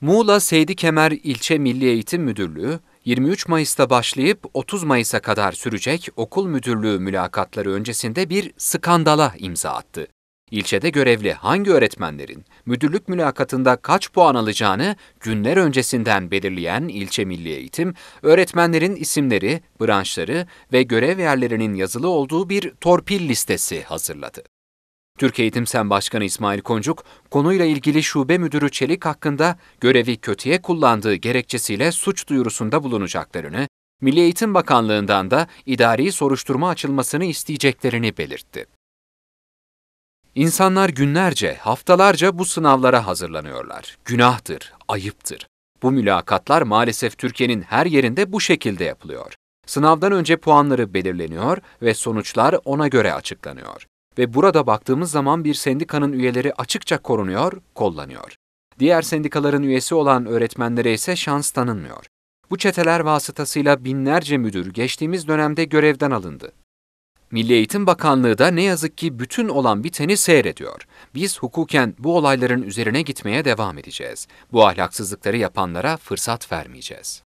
Muğla Seydi Kemer İlçe Milli Eğitim Müdürlüğü, 23 Mayıs'ta başlayıp 30 Mayıs'a kadar sürecek okul müdürlüğü mülakatları öncesinde bir skandala imza attı. İlçede görevli hangi öğretmenlerin müdürlük mülakatında kaç puan alacağını günler öncesinden belirleyen ilçe milli eğitim, öğretmenlerin isimleri, branşları ve görev yerlerinin yazılı olduğu bir torpil listesi hazırladı. Türk Eğitim Sen Başkanı İsmail Koncuk, konuyla ilgili şube müdürü Çelik hakkında görevi kötüye kullandığı gerekçesiyle suç duyurusunda bulunacaklarını, Milli Eğitim Bakanlığı'ndan da idari soruşturma açılmasını isteyeceklerini belirtti. İnsanlar günlerce, haftalarca bu sınavlara hazırlanıyorlar. Günahtır, ayıptır. Bu mülakatlar maalesef Türkiye'nin her yerinde bu şekilde yapılıyor. Sınavdan önce puanları belirleniyor ve sonuçlar ona göre açıklanıyor ve burada baktığımız zaman bir sendikanın üyeleri açıkça korunuyor, kollanıyor. Diğer sendikaların üyesi olan öğretmenlere ise şans tanınmıyor. Bu çeteler vasıtasıyla binlerce müdür geçtiğimiz dönemde görevden alındı. Milli Eğitim Bakanlığı da ne yazık ki bütün olan biteni seyrediyor. Biz hukuken bu olayların üzerine gitmeye devam edeceğiz. Bu ahlaksızlıkları yapanlara fırsat vermeyeceğiz.